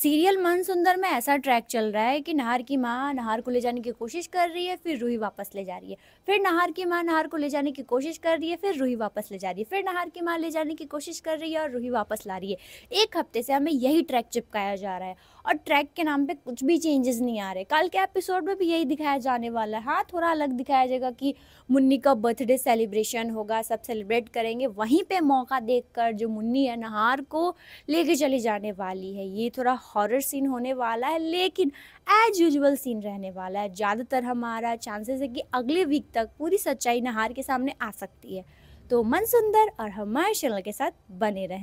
serial मन सुंदर में ऐसा ट्रैक चल रहा है कि नहार की माँ नहार को ले जाने की कोशिश कर रही है फिर रूही वापस ले जा रही है फिर नहार की माँ नहार को ले जाने की कोशिश कर रही है फिर रूही वापस ले जा रही है फिर नहार की माँ ले जाने की कोशिश कर रही है और रूही वापस ला रही है एक हफ्ते से हमें यही ट्रैक चिपकाया जा रहा है और ट्रैक के नाम पर कुछ भी चेंजेस नहीं आ रहे कल के एपिसोड में भी यही दिखाया जाने वाला है हाँ थोड़ा अलग दिखाया जाएगा कि मुन्नी का बर्थडे सेलिब्रेशन होगा सब सेलिब्रेट करेंगे वहीं पर मौका देख जो मुन्नी है नहार को लेके चली जाने वाली है ये थोड़ा हॉरर सीन होने वाला है लेकिन एज यूजल सीन रहने वाला है ज़्यादातर हमारा चांसेस है कि अगले वीक तक पूरी सच्चाई नहार के सामने आ सकती है तो मन सुंदर और हमारे चैनल के साथ बने रहें